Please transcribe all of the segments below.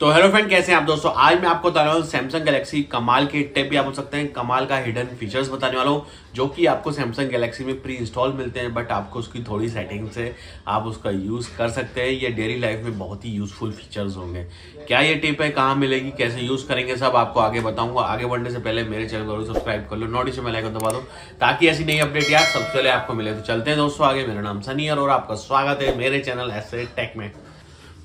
तो hello friend कैसे हैं आप दोस्तों आज मैं आपको बता रहा हूँ सैमसंग गैलेक्सी कमाल के टिप आप बोल सकते हैं कमाल का हिडन फीचर्स बताने वाला हूँ जो कि आपको सैमसंग गैलेक्सी में प्री इंस्टॉल मिलते हैं बट आपको उसकी थोड़ी सेटिंग से आप उसका यूज़ कर सकते हैं ये डेली लाइफ में बहुत ही यूजफुल फीचर्स होंगे क्या ये टिप है कहाँ मिलेगी कैसे यूज़ करेंगे सब आपको आगे बताऊंगा आगे बढ़ने से पहले मेरे चैनल को सब्सक्राइब कर लो नोटिस में लाइक दबा दो ताकि ऐसी नई अपडेट यार सबसे पहले आपको मिले तो चलते हैं दोस्तों आगे मेरा नाम सनी और आपका स्वागत है मेरे चैनल ऐसे टेक में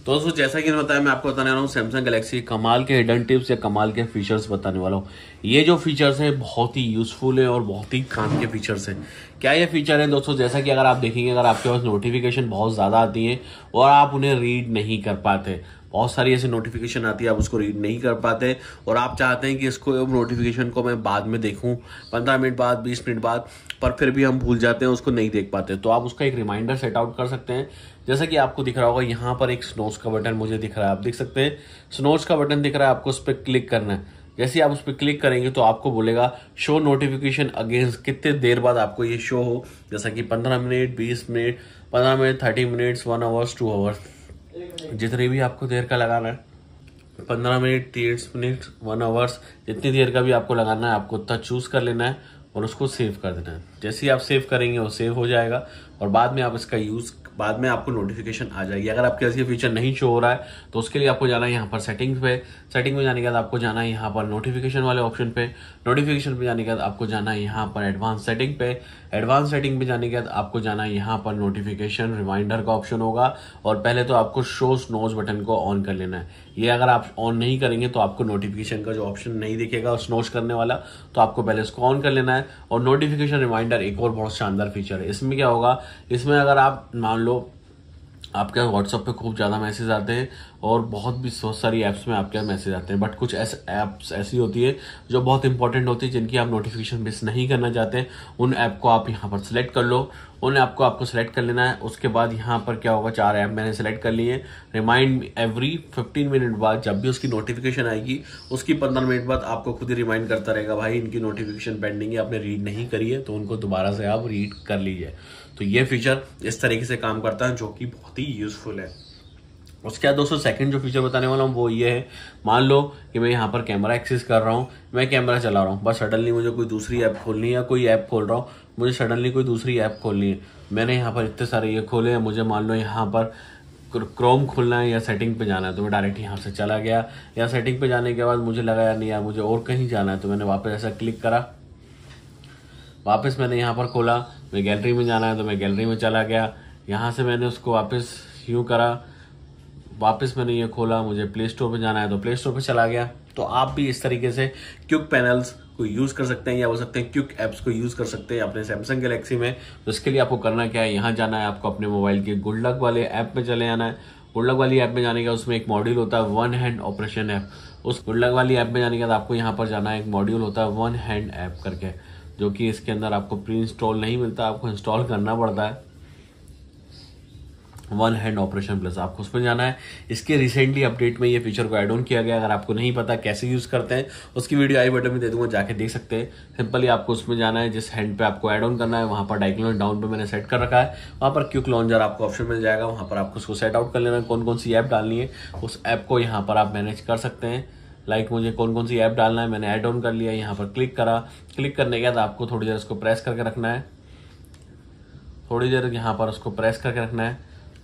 तो दोस्तों जैसा कि बताया मैं आपको बताने वाला हूँ सैमसंग गलेक्सी कमाल के हिडन टिप्स या कमाल के फीचर्स बताने वाला हूँ ये जो फीचर्स हैं बहुत ही यूज़फुल हैं और बहुत ही काम के फीचर्स हैं क्या ये फीचर हैं दोस्तों जैसा कि अगर आप देखेंगे अगर आपके पास नोटिफिकेशन बहुत ज़्यादा आती है और आप उन्हें रीड नहीं कर पाते बहुत सारी ऐसी नोटिफिकेशन आती है आप उसको रीड नहीं कर पाते और आप चाहते हैं कि इसको नोटिफिकेशन को मैं बाद में देखूँ पंद्रह मिनट बाद बीस मिनट बाद पर फिर भी हम भूल जाते हैं उसको नहीं देख पाते तो आप उसका एक रिमाइंडर सेट आउट कर सकते हैं जैसा कि आपको दिख रहा होगा यहाँ पर एक स्नोज का बटन मुझे दिख रहा है आप देख सकते हैं स्नोज़ का बटन दिख रहा है आपको उस पर क्लिक करना है जैसे आप उस पर क्लिक करेंगे तो आपको बोलेगा शो नोटिफिकेशन अगेंस्ट कितने देर बाद आपको ये शो हो जैसा कि 15 minute 20 minute 15 minute 30 minutes one hours two hours जितनी भी आपको देर का लगाना है पंद्रह मिनट तीस मिनट वन आवर्स जितनी देर का भी आपको लगाना है आपको उतना चूज़ कर लेना है और उसको सेव कर देना है जैसे ही आप सेव करेंगे वो सेव हो जाएगा और बाद में आप इसका यूज़ बाद में आपको नोटिफिकेशन आ जाएगी अगर आपके ऐसे फीचर नहीं शो हो रहा है तो उसके लिए आपको जाना है यहाँ पर सेटिंग्स पे सेटिंग में जाने के बाद आपको जाना है यहाँ पर नोटिफिकेशन वाले ऑप्शन पे नोटिफिकेशन पे जाने के बाद आपको जाना है यहाँ पर एडवांस सेटिंग पे एडवांस सेटिंग पे जाने के बाद आपको जाना है यहाँ पर नोटिफिकेशन रिमाइंडर का ऑप्शन होगा और पहले तो आपको शो स्नोज बटन को ऑन कर लेना है ये अगर आप ऑन नहीं करेंगे तो आपको नोटिफिकेशन का जो ऑप्शन नहीं दिखेगा स्नोज करने वाला तो आपको पहले इसको ऑन कर लेना है और नोटिफिकेशन रिमाइंडर एक और बहुत शानदार फीचर है इसमें क्या होगा इसमें अगर आप मान लो आपके यहाँ व्हाट्सअप पे खूब ज़्यादा मैसेज आते हैं और बहुत भी बहुत सारी ऐप्स में आपके यहाँ मैसेज आते हैं बट कुछ ऐसे ऐप्स ऐसी होती है जो बहुत इंपॉर्टेंट होती है जिनकी आप नोटिफिकेशन मिस नहीं करना चाहते उन ऐप को आप यहाँ पर सिलेक्ट कर लो उन ऐप को आपको सेलेक्ट कर लेना है उसके बाद यहाँ पर क्या होगा चार ऐप मैंने सेलेक्ट कर लिए रिमाइंड एवरी फिफ्टीन मिनट बाद जब भी उसकी नोटिफिकेशन आएगी उसकी पंद्रह मिनट बाद आपको खुद ही रिमाइंड करता रहेगा भाई इनकी नोटिफिकेशन पेंडिंग है आपने रीड नहीं करी है तो उनको दोबारा से आप रीड कर लीजिए तो ये फीचर इस तरीके से काम करता है जो कि बहुत ही यूजफुल है उसके बाद दोस्तों सेकंड जो फीचर बताने वाला हूँ वो ये है मान लो कि मैं यहाँ पर कैमरा एक्सेस कर रहा हूँ मैं कैमरा चला रहा हूँ बस सडनली मुझे कोई दूसरी ऐप खोलनी है या कोई ऐप खोल रहा हूँ मुझे सडनली कोई दूसरी ऐप खोलनी है मैंने यहाँ पर इतने सारे ये खोले हैं मुझे मान लो यहाँ पर क्रोम खोलना है या सेटिंग पे जाना है तो मैं डायरेक्ट यहाँ से चला गया या सेटिंग पे जाने के बाद मुझे लगा यार नहीं यार मुझे और कहीं जाना है तो मैंने वापस ऐसा क्लिक करा वापस मैंने यहाँ पर खोला मैं गैलरी में जाना है तो मैं गैलरी में चला गया यहाँ से मैंने उसको वापस यूँ करा वापस मैंने ये खोला मुझे प्ले स्टोर पर जाना है तो प्ले स्टोर पर चला गया तो आप भी इस तरीके से क्यूक पैनल्स को यूज़ कर सकते हैं या हो सकते हैं क्यूक ऐप्स को यूज़ कर सकते हैं अपने सैमसंग गलेक्सी में तो इसके लिए आपको करना क्या है यहाँ जाना है आपको अपने मोबाइल के गुड लक वाले ऐप में चले आना है गुड लक वाली ऐप में जाने का उसमें एक मॉड्यूल होता है वन हैंड ऑपरेशन ऐप उस गुड लक वाली ऐप में जाने के बाद आपको यहाँ पर जाना है एक मॉड्यूल होता है वन हैंड ऐप करके जो कि इसके अंदर आपको प्री इंस्टॉल नहीं मिलता आपको इंस्टॉल करना पड़ता है वन हैंड ऑपरेशन प्लस आपको उसमें जाना है इसके रिसेंटली अपडेट में ये फीचर को एड ऑन किया गया अगर आपको नहीं पता कैसे यूज़ करते हैं उसकी वीडियो आई बटन में दे दूंगा जाके देख सकते हैं सिंपली आपको उसमें जाना है जिस हैंड पे आपको एड ऑन करना है वहाँ पर डाइक्लोन डाउन पे मैंने सेट कर रखा है वहाँ पर क्यूक लॉन्जर आपको ऑप्शन मिल जाएगा वहाँ पर आपको उसको सेट आउट कर लेना है कौन कौन सी ऐप डालनी है उस ऐप को यहाँ पर आप मैनेज कर सकते हैं लाइक like मुझे कौन कौन सी ऐप डालना है मैंने ऐड ऑन कर लिया यहाँ पर क्लिक करा क्लिक करने के बाद आपको थोड़ी देर उसको प्रेस करके रखना है थोड़ी देर यहाँ पर उसको प्रेस करके रखना है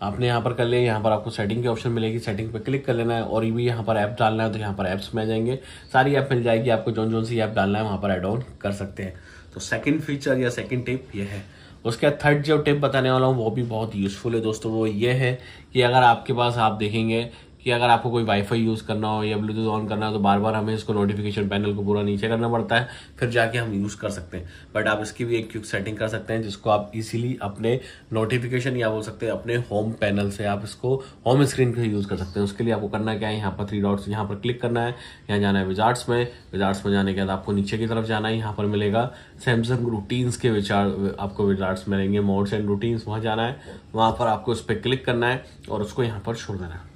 आपने यहाँ पर कर लिया यहाँ पर आपको सेटिंग के ऑप्शन मिलेगी सेटिंग पे क्लिक कर लेना है और ये भी यहाँ पर ऐप डालना है तो यहाँ पर ऐप्स में आ जाएंगे सारी ऐप मिल जाएगी आपको जो जोन सी ऐप डालना है वहाँ पर ऐड ऑन कर सकते हैं तो सेकंड फीचर या सेकंड टिप ये है उसके बाद थर्ड जो टिप बताने वाला हूँ वो भी बहुत यूज़फुल है दोस्तों वो ये है कि अगर आपके पास आप देखेंगे कि अगर आपको कोई वाईफाई यूज़ करना हो या ब्लूटूथ ऑन करना हो तो बार बार हमें इसको नोटिफिकेशन पैनल को पूरा नीचे करना पड़ता है फिर जाके हम यूज़ कर सकते हैं बट आप इसकी भी एक क्विक सेटिंग कर सकते हैं जिसको आप इजीली अपने नोटिफिकेशन या बोल सकते हैं अपने होम पैनल से आप इसको होम स्क्रीन पर यूज़ कर सकते हैं उसके लिए आपको करना क्या है यहाँ पर थ्री डॉट्स यहाँ पर क्लिक करना है यहाँ जाना है विजार्ट्स में विजार्ट्स में जाने के बाद आपको नीचे की तरफ जाना है यहाँ पर मिलेगा सैमसंग रूटीन्स के विचार आपको विजार्ट्स मिलेंगे मोड्स एंड रूटीन्स वहाँ जाना है वहाँ पर आपको उस पर क्लिक करना है और उसको यहाँ पर छोड़ देना है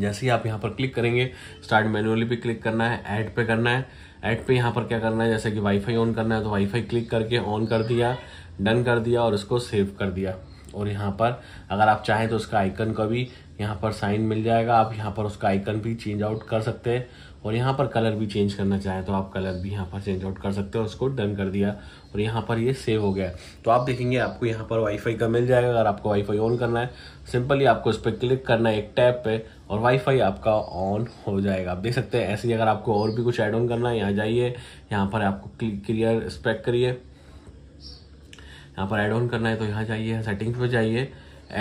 जैसे ही आप यहाँ पर क्लिक करेंगे स्टार्ट मैनुअली पे क्लिक करना है ऐड पे करना है ऐड पे यहाँ पर क्या करना है जैसे कि वाईफाई ऑन करना है तो वाईफाई क्लिक करके ऑन कर दिया डन कर दिया और इसको सेव कर दिया और यहाँ पर अगर आप चाहें तो उसका आइकन का भी यहाँ पर साइन मिल जाएगा आप यहाँ पर उसका आइकन भी चेंज आउट कर सकते हैं और यहाँ पर कलर भी चेंज करना चाहें तो आप कलर भी यहाँ पर चेंज आउट कर सकते हो उसको डन कर दिया और यहाँ पर ये सेव हो गया तो आप देखेंगे आपको यहाँ पर वाईफाई का मिल जाएगा अगर आपको वाईफाई ऑन करना है सिंपली आपको इस पर क्लिक करना है एक टैप पे और वाईफाई आपका ऑन हो जाएगा आप देख सकते हैं ऐसे ही अगर आपको और भी कुछ एड ऑन करना है यहाँ जाइए यहाँ पर आपको क्लियर स्पेक्ट करिए यहाँ पर एड ऑन करना है तो यहाँ जाइए सेटिंग्स पर जाइए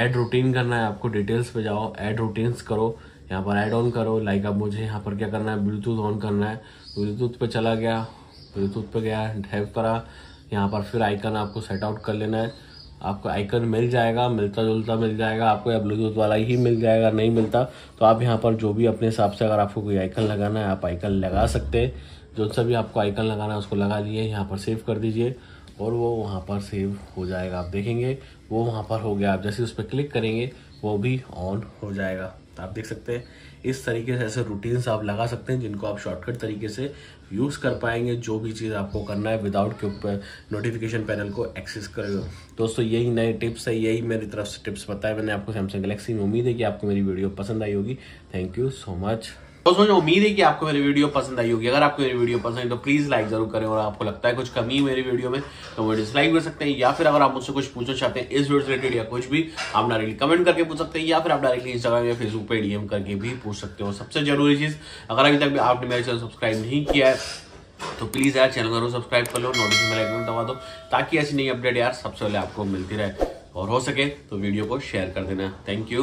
एड रूटीन करना है आपको डिटेल्स पर जाओ ऐड रूटीन्स करो यहाँ पर ऐड ऑन करो लाइक अब मुझे यहाँ पर क्या करना है ब्लूटूथ ऑन करना है ब्लूटूथ पे चला गया ब्लूटूथ पे गया टैप करा यहाँ पर फिर आइकन आपको सेट आउट कर लेना है आपको आइकन मिल जाएगा मिलता जुलता मिल जाएगा आपको या ब्लूटूथ वाला ही मिल जाएगा नहीं मिलता तो आप यहाँ पर जो भी अपने हिसाब से अगर आपको कोई आइकन लगाना है आप आइकन लगा सकते हैं जो सा भी आपको आइकन लगाना है उसको लगा लिए यहाँ पर सेव कर दीजिए और वो वहाँ पर सेव हो जाएगा आप देखेंगे वो वहाँ पर हो गया आप जैसे उस पर क्लिक करेंगे वो भी ऑन हो जाएगा तो आप देख सकते हैं इस तरीके से ऐसे रूटीन्स आप लगा सकते हैं जिनको आप शॉर्टकट तरीके से यूज़ कर पाएंगे जो भी चीज़ आपको करना है विदाउट के ऊपर नोटिफिकेशन पैनल को एक्सेस कर दोस्तों यही नए टिप्स है यही मेरी तरफ से टिप्स बताए मैंने आपको सैमसंग गलेक्सी में उम्मीद है कि आपको मेरी वीडियो पसंद आई होगी थैंक यू सो मच दोस्तों मुझे उम्मीद है कि आपको मेरी वीडियो पसंद आई होगी अगर आपको मेरी वीडियो पसंद है तो प्लीज़ लाइक जरूर करें और आपको लगता है कुछ कमी है मेरी वीडियो में तो मुझे डिसलाइक कर सकते हैं या फिर अगर आप मुझसे कुछ पूछना चाहते हैं इस वीडियो से रिलेटेड या कुछ भी आप डायरेक्टली कमेंट करके पूछ सकते हैं या फिर आप डायरेक्टली इंस्टाग्राम या फेसबुक पर डीएम करके भी पूछ सकते हो सबसे जरूरी चीज़ अगर अभी तक भी आपने मेरे चैनल सब्सक्राइब नहीं किया है तो प्लीज़ यार चैनल जरूर सब्सक्राइब कर लो नोटिफिकेशन बेल आइकन दबा दो ताकि ऐसी नई अपडेट यार सबसे पहले आपको मिलती रहे और हो सके तो वीडियो को शेयर कर देना थैंक यू